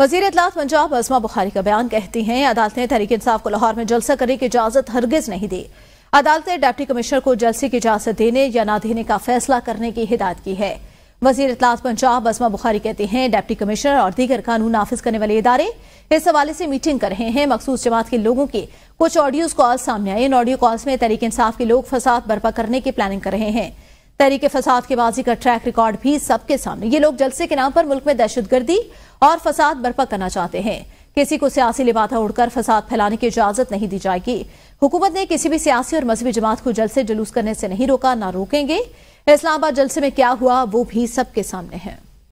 वजीर अतलात पंजाब अजमा बुखारी का बयान कहती हैं अदालत ने तहरीक इंसाफ को लाहौर में जलसा करने की इजाजत हरगिज नहीं दी अदालत ने डिप्टी कमिश्नर को जलसे की इजाजत देने या ना देने का फैसला करने की हिदायत की है वजीर अतलात पंजाब अजमा बुखारी कहते हैं डिप्टी कमिश्नर और दीगर कानून नाफिज करने वाले इदारे इस हवाले से मीटिंग कर रहे हैं मखसूस जमात के लोगों के कुछ ऑडियो कॉल सामने आए इन ऑडियो कॉल्स में तहरीक इंसाफ के लोग फसाद बर्पा करने की प्लानिंग कर रहे हैं तहरीके फसाद के बाजी का ट्रैक रिकॉर्ड भी सबके सामने ये लोग जलसे के नाम पर मुल्क में दहशतगर्दी और फसाद बर्पा करना चाहते हैं किसी को सियासी लिबाथा उड़कर फसाद फैलाने की इजाजत नहीं दी जाएगी हुकूमत ने किसी भी सियासी और मजहबी जमात को जलसे जुलूस करने से नहीं रोका ना रोकेंगे इस्लामाबाद जलसे में क्या हुआ वो भी सबके सामने है